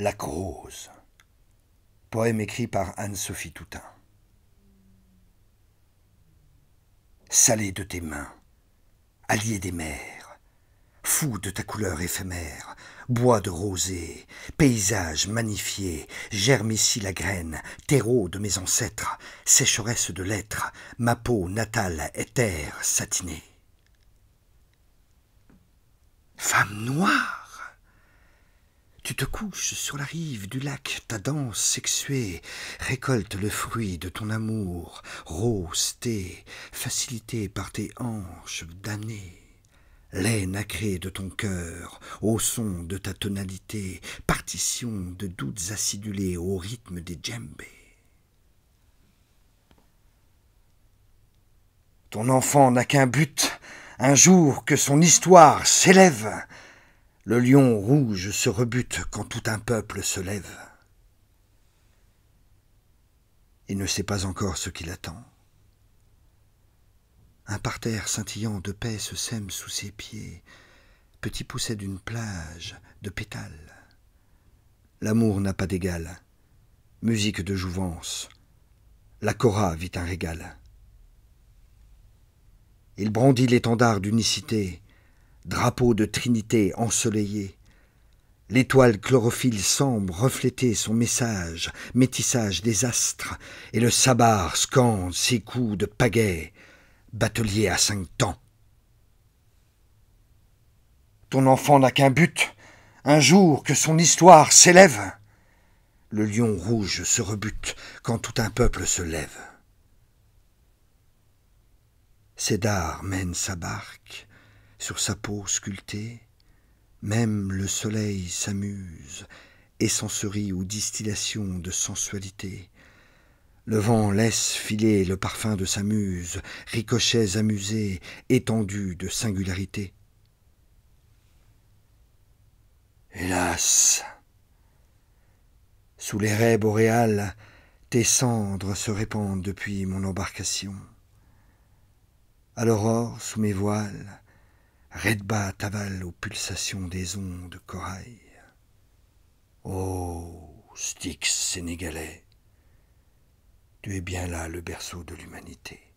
La Rose. Poème écrit par Anne-Sophie Toutain. Salé de tes mains, allié des mers, fou de ta couleur éphémère, bois de rosée, paysage magnifié, germe ici la graine, terreau de mes ancêtres, sécheresse de l'être, ma peau natale terre satinée. Femme noire tu te couches sur la rive du lac, ta danse sexuée récolte le fruit de ton amour, rose facilité par tes hanches damnées. Lait nacré de ton cœur, au son de ta tonalité, partition de doutes acidulés au rythme des djembés. Ton enfant n'a qu'un but, un jour que son histoire s'élève, le lion rouge se rebute quand tout un peuple se lève. Il ne sait pas encore ce qu'il attend. Un parterre scintillant de paix se sème sous ses pieds, petit pousset d'une plage, de pétales. L'amour n'a pas d'égal. Musique de jouvence. La cora vit un régal. Il brandit l'étendard d'unicité, drapeau de Trinité ensoleillé. L'étoile chlorophylle semble refléter son message, métissage des astres, et le sabar scande ses coups de pagaie, batelier à cinq temps. Ton enfant n'a qu'un but, un jour que son histoire s'élève. Le lion rouge se rebute quand tout un peuple se lève. Cédar mène sa barque, sur sa peau sculptée. Même le soleil s'amuse, essencerie ou distillation de sensualité. Le vent laisse filer le parfum de sa muse, ricochets amusés, étendus de singularité. Hélas Sous les rêves boréales, tes cendres se répandent depuis mon embarcation. À l'aurore, sous mes voiles, Redba t'avale aux pulsations des ondes corail. Oh, Styx sénégalais, tu es bien là le berceau de l'humanité.